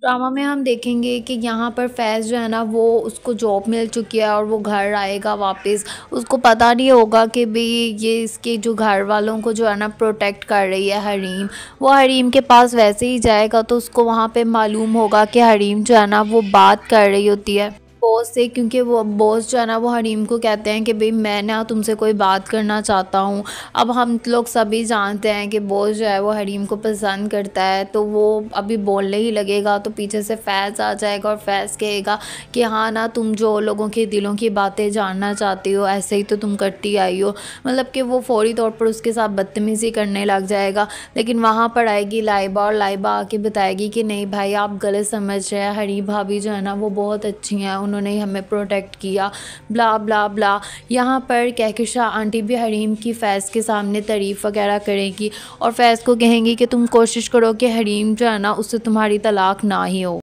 drama में हम देखेंगे कि यहाँ पर फैज़ जो है ना वो उसको जॉब मिल चुकी है और वो घर आएगा वापस उसको पता नहीं होगा कि भाई ये इसके जो घर वालों को जो है ना प्रोटेक्ट कर रही है हरीम वो हरीम के पास वैसे ही जाएगा तो उसको वहाँ पे मालूम होगा कि हरीम जो है ना वो बात कर रही होती है बॉस से क्योंकि वो बॉस जो है ना वो हरीम को कहते हैं कि भाई मैं ना तुमसे कोई बात करना चाहता हूँ अब हम लोग सभी जानते हैं कि बॉस जो है वो हरीम को पसंद करता है तो वो अभी बोलने ही लगेगा तो पीछे से फैज़ आ जाएगा और फैज़ कहेगा कि हाँ ना तुम जो लोगों के दिलों की बातें जानना चाहती हो ऐसे ही तो तुम करती आई हो मतलब कि वो फौरी तौर पर उसके साथ बदतमीज़ी करने लग जाएगा लेकिन वहाँ पर आएगी लाइबा और लाइबा आके बताएगी कि नहीं भाई आप गलत समझ रहे हैं हरी भाभी जो है ना वो बहुत अच्छी हैं उन्होंने ही हमें प्रोटेक्ट किया ब्ला ब्ला ब्ला यहाँ पर कहकशा आंटी भी हरीम की फैज़ के सामने तारीफ़ वगैरह करेंगी और फैज़ को कहेंगी कि तुम कोशिश करो कि हरीम जो है ना उससे तुम्हारी तलाक ना ही हो